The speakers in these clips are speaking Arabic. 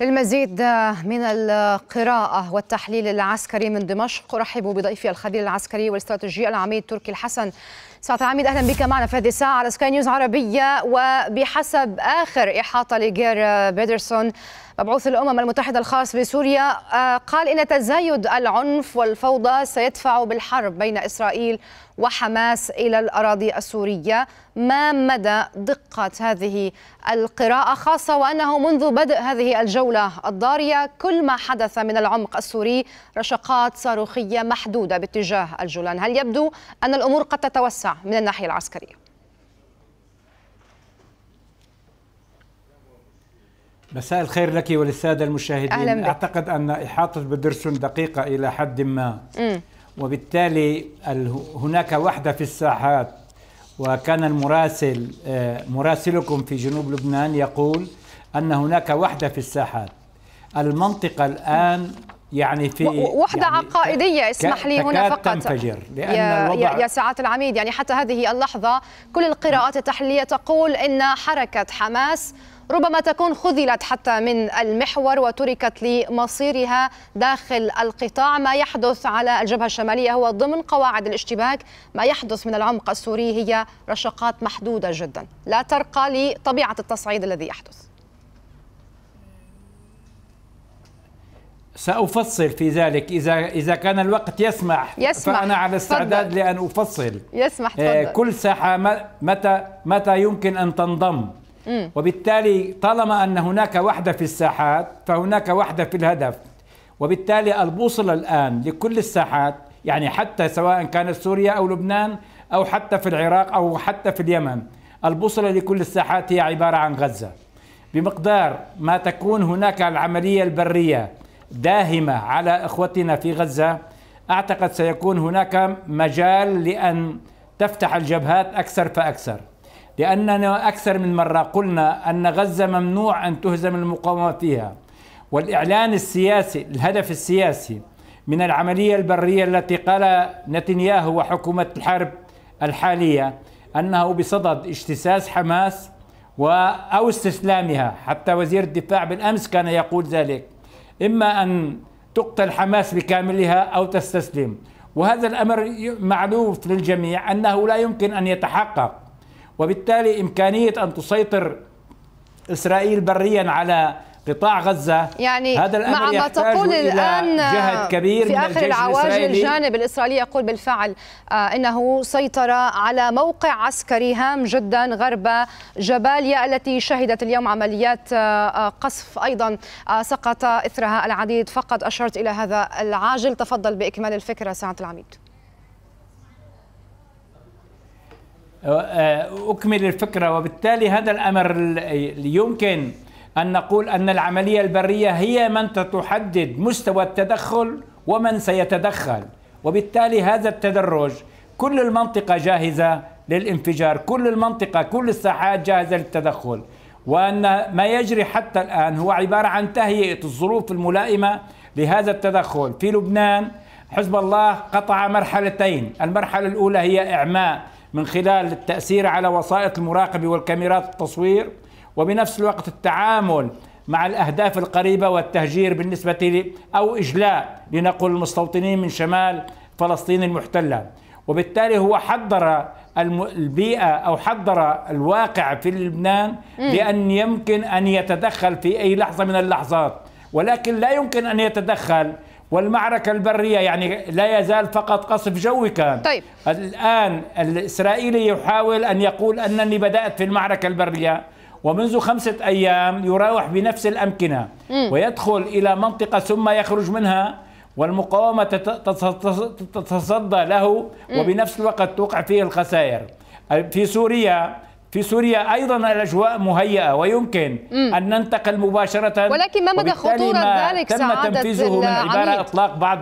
للمزيد من القراءة والتحليل العسكري من دمشق أرحب بضيفي الخبير العسكري والاستراتيجي العميد تركي الحسن سعد العميد أهلا بك معنا في هذه الساعة على سكاي نيوز عربية وبحسب آخر إحاطة لجير بيدرسون مبعوث الأمم المتحدة الخاص بسوريا آه، قال إن تزايد العنف والفوضى سيدفع بالحرب بين إسرائيل وحماس إلى الأراضي السورية ما مدى دقة هذه القراءة خاصة وأنه منذ بدء هذه الجولة الضارية كل ما حدث من العمق السوري رشقات صاروخية محدودة باتجاه الجولان هل يبدو أن الأمور قد تتوسع من الناحية العسكرية؟ مساء الخير لك وللسادة المشاهدين أهلا بك. أعتقد أن إحاطة بدرسون دقيقة إلى حد ما م. وبالتالي هناك وحدة في الساحات وكان المراسل آه، مراسلكم في جنوب لبنان يقول أن هناك وحدة في الساحات المنطقة الآن يعني في وحدة يعني عقائدية اسمح لي هنا فقط تنفجر لأن يا, الوضع يا سعادة العميد يعني حتى هذه اللحظة كل القراءات التحليلية تقول إن حركة حماس ربما تكون خذلت حتى من المحور وتركت لمصيرها داخل القطاع ما يحدث على الجبهة الشمالية هو ضمن قواعد الاشتباك ما يحدث من العمق السوري هي رشقات محدودة جدا لا ترقى لطبيعة التصعيد الذي يحدث سأفصل في ذلك إذا إذا كان الوقت يسمح, يسمح. فأنا على استعداد فضل. لأن أفصل يسمح تفضل. آه، كل ساحة متى متى يمكن أن تنضم وبالتالي طالما أن هناك وحدة في الساحات فهناك وحدة في الهدف وبالتالي البوصلة الآن لكل الساحات يعني حتى سواء كانت سوريا أو لبنان أو حتى في العراق أو حتى في اليمن البوصلة لكل الساحات هي عبارة عن غزة بمقدار ما تكون هناك العملية البرية داهمة على إخوتنا في غزة أعتقد سيكون هناك مجال لأن تفتح الجبهات أكثر فأكثر لأننا أكثر من مرة قلنا أن غزة ممنوع أن تهزم المقاومة فيها والإعلان السياسي الهدف السياسي من العملية البرية التي قال نتنياهو وحكومة الحرب الحالية أنه بصدد اجتساس حماس أو استسلامها حتى وزير الدفاع بالأمس كان يقول ذلك إما أن تقتل حماس بكاملها أو تستسلم وهذا الأمر معلوف للجميع أنه لا يمكن أن يتحقق وبالتالي إمكانية أن تسيطر إسرائيل بريا على قطاع غزة يعني هذا الأمر مع ما تقول الآن جهد كبير في آخر العواجل الجانب الإسرائيلي يقول بالفعل آه، إنه سيطر على موقع عسكري هام جدا غرب جباليا التي شهدت اليوم عمليات آه، آه، قصف أيضا سقط إثرها العديد فقد أشرت إلى هذا العاجل تفضل بإكمال الفكرة سعد العميد أه، أكمل الفكرة وبالتالي هذا الأمر يمكن أن نقول أن العملية البرية هي من تحدد مستوى التدخل ومن سيتدخل وبالتالي هذا التدرج كل المنطقة جاهزة للانفجار كل المنطقة كل الساحات جاهزة للتدخل وأن ما يجري حتى الآن هو عبارة عن تهيئة الظروف الملائمة لهذا التدخل في لبنان حزب الله قطع مرحلتين المرحلة الأولى هي إعماء من خلال التأثير على وسائط المراقبة والكاميرات التصوير وبنفس الوقت التعامل مع الأهداف القريبة والتهجير بالنسبة أو إجلاء لنقل المستوطنين من شمال فلسطين المحتلة وبالتالي هو حضر البيئة أو حضر الواقع في لبنان بأن يمكن أن يتدخل في أي لحظة من اللحظات ولكن لا يمكن أن يتدخل والمعركة البرية يعني لا يزال فقط قصف جوي كان طيب. الآن الإسرائيلي يحاول أن يقول أنني بدأت في المعركة البرية ومنذ خمسة أيام يراوح بنفس الأمكنة م. ويدخل إلى منطقة ثم يخرج منها والمقاومة تتصدى له وبنفس الوقت توقع فيه الخسائر في سوريا في سوريا ايضا الاجواء مهيئه ويمكن ان ننتقل مباشره ولكن ما مدى خطوره ذلك تم تنفيذه من عباره اطلاق بعض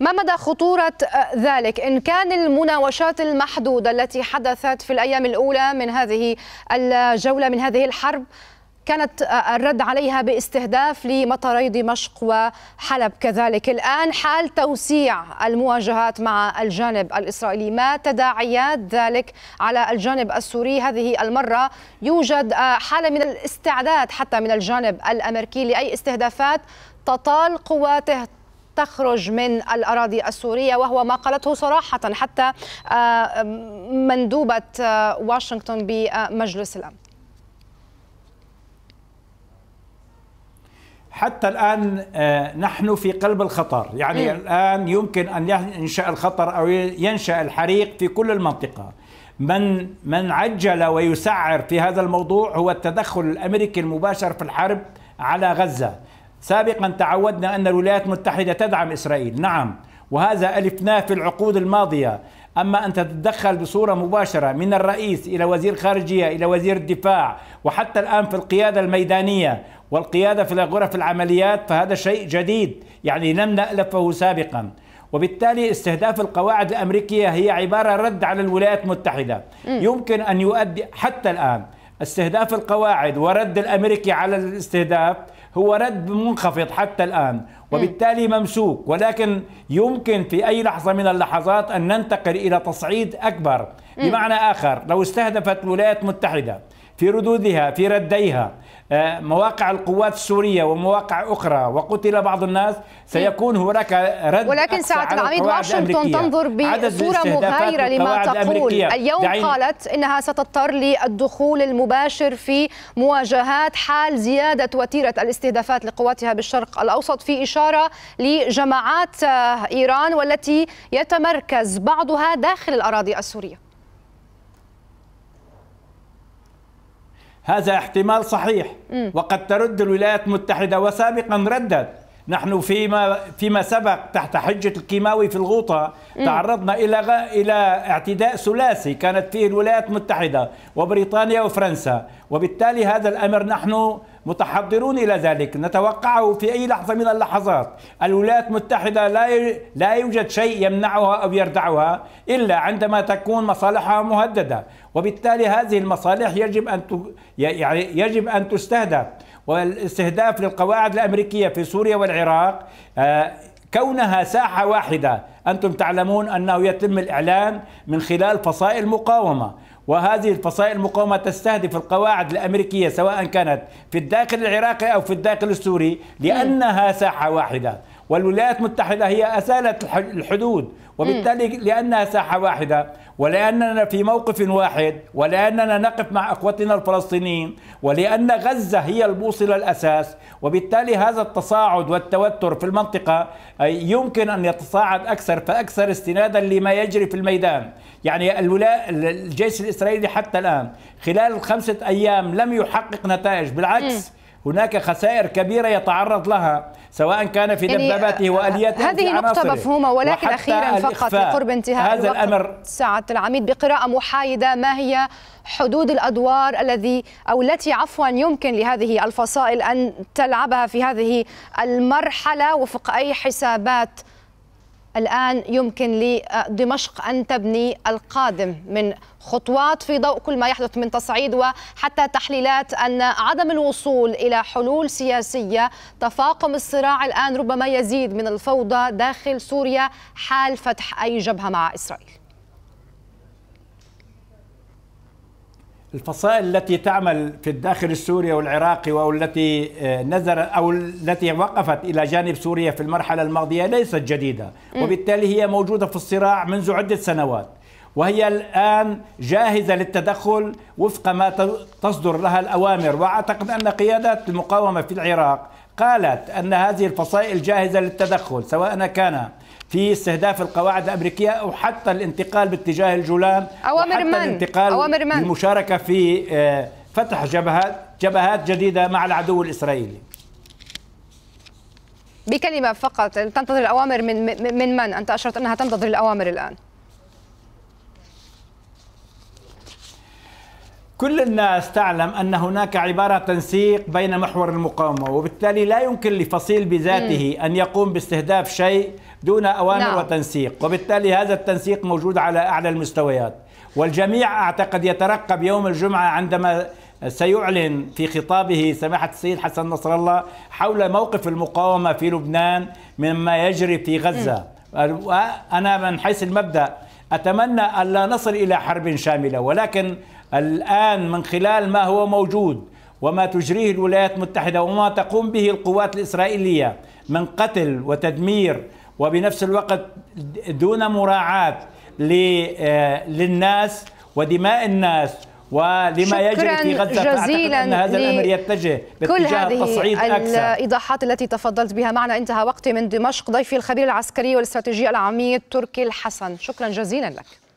ما مدى خطورة آه، ذلك إن كان المناوشات المحدودة التي حدثت في الأيام الأولى من هذه الجولة من هذه الحرب كانت الرد عليها باستهداف لمطاري دمشق وحلب كذلك الآن حال توسيع المواجهات مع الجانب الإسرائيلي ما تداعيات ذلك على الجانب السوري هذه المرة يوجد آه، حالة من الاستعداد حتى من الجانب الأمريكي لأي استهدافات تطال قواته تخرج من الأراضي السورية وهو ما قالته صراحة حتى آه، مندوبة آه، واشنطن بمجلس الأمن حتى الآن آه، نحن في قلب الخطر يعني إيه؟ الآن يمكن أن ينشأ الخطر أو ينشأ الحريق في كل المنطقة من من عجل ويسعر في هذا الموضوع هو التدخل الامريكي المباشر في الحرب على غزه. سابقا تعودنا ان الولايات المتحده تدعم اسرائيل، نعم، وهذا الفناه في العقود الماضيه، اما ان تتدخل بصوره مباشره من الرئيس الى وزير خارجيه الى وزير الدفاع وحتى الان في القياده الميدانيه والقيادة في غرف العمليات فهذا شيء جديد يعني لم نألفه سابقا وبالتالي استهداف القواعد الأمريكية هي عبارة رد على الولايات المتحدة يمكن أن يؤدي حتى الآن استهداف القواعد ورد الأمريكي على الاستهداف هو رد منخفض حتى الآن وبالتالي ممسوك ولكن يمكن في أي لحظة من اللحظات أن ننتقل إلى تصعيد أكبر بمعنى آخر لو استهدفت الولايات المتحدة في ردودها في رديها آه، مواقع القوات السورية ومواقع أخرى وقتل بعض الناس سيكون هناك رد ولكن ساعة العميد واشنطن تنظر بصورة مغايرة لما تقول اليوم قالت إنها ستضطر للدخول المباشر في مواجهات حال زيادة وتيرة الاستهدافات لقواتها بالشرق الأوسط في إشارة لجماعات آه، إيران والتي يتمركز بعضها داخل الأراضي السورية هذا احتمال صحيح وقد ترد الولايات المتحدة وسابقا ردت نحن فيما فيما سبق تحت حجة الكيماوي في الغوطة تعرضنا إلى إلى اعتداء ثلاثي كانت فيه الولايات المتحدة وبريطانيا وفرنسا وبالتالي هذا الأمر نحن متحضرون إلى ذلك نتوقعه في أي لحظة من اللحظات الولايات المتحدة لا لا يوجد شيء يمنعها أو يردعها إلا عندما تكون مصالحها مهددة وبالتالي هذه المصالح يجب أن يعني يجب أن تستهدف والاستهداف للقواعد الأمريكية في سوريا والعراق آه، كونها ساحة واحدة أنتم تعلمون أنه يتم الإعلان من خلال فصائل مقاومة وهذه الفصائل المقاومة تستهدف القواعد الأمريكية سواء كانت في الداخل العراقي أو في الداخل السوري لأنها ساحة واحدة والولايات المتحدة هي أسالت الحدود وبالتالي لأنها ساحة واحدة ولأننا في موقف واحد ولأننا نقف مع أخوتنا الفلسطينيين ولأن غزة هي البوصلة الأساس وبالتالي هذا التصاعد والتوتر في المنطقة أي يمكن أن يتصاعد أكثر فأكثر استنادا لما يجري في الميدان يعني الولاء الجيش الإسرائيلي حتى الآن خلال خمسة أيام لم يحقق نتائج بالعكس م. هناك خسائر كبيرة يتعرض لها سواء كان في يعني دباباته وآلياته هذه نقطة مفهومة ولكن أخيرا فقط لقرب انتهاء هذا الوقت الأمر سعادة العميد بقراءة محايدة ما هي حدود الأدوار الذي أو التي عفوا يمكن لهذه الفصائل أن تلعبها في هذه المرحلة وفق أي حسابات الآن يمكن لدمشق أن تبني القادم من خطوات في ضوء كل ما يحدث من تصعيد وحتى تحليلات أن عدم الوصول إلى حلول سياسية تفاقم الصراع الآن ربما يزيد من الفوضى داخل سوريا حال فتح أي جبهة مع إسرائيل الفصائل التي تعمل في الداخل السوري والعراقي والتي آه، نزل او التي وقفت الى جانب سوريا في المرحله الماضيه ليست جديده وبالتالي هي موجوده في الصراع منذ عده سنوات وهي الآن جاهزة للتدخل وفق ما تصدر لها الأوامر وأعتقد أن قيادة المقاومة في العراق قالت أن هذه الفصائل جاهزة للتدخل سواء كان في استهداف القواعد الامريكيه او حتى الانتقال باتجاه الجولان اوامر وحتى من الانتقال اوامر من المشاركه في آه، فتح جبهات جبهات جديده مع العدو الاسرائيلي بكلمه فقط تنتظر الاوامر من من من انت اشرت انها تنتظر الاوامر الان كل الناس تعلم ان هناك عباره تنسيق بين محور المقاومه وبالتالي لا يمكن لفصيل بذاته ان يقوم باستهداف شيء دون أوامر نعم. وتنسيق وبالتالي هذا التنسيق موجود على أعلى المستويات والجميع أعتقد يترقب يوم الجمعة عندما سيعلن في خطابه سماحة السيد حسن نصر الله حول موقف المقاومة في لبنان مما يجري في غزة أنا من حيث المبدأ أتمنى أن لا نصل إلى حرب شاملة ولكن الآن من خلال ما هو موجود وما تجريه الولايات المتحدة وما تقوم به القوات الإسرائيلية من قتل وتدمير وبنفس الوقت دون مراعاة آه، للناس ودماء الناس ولما يجري في غزة جزيلا أن هذا الأمر يتجه كل هذه الإيضاحات التي تفضلت بها معنا انتهى وقتي من دمشق ضيفي الخبير العسكري والاستراتيجي العميد تركي الحسن شكرا جزيلا لك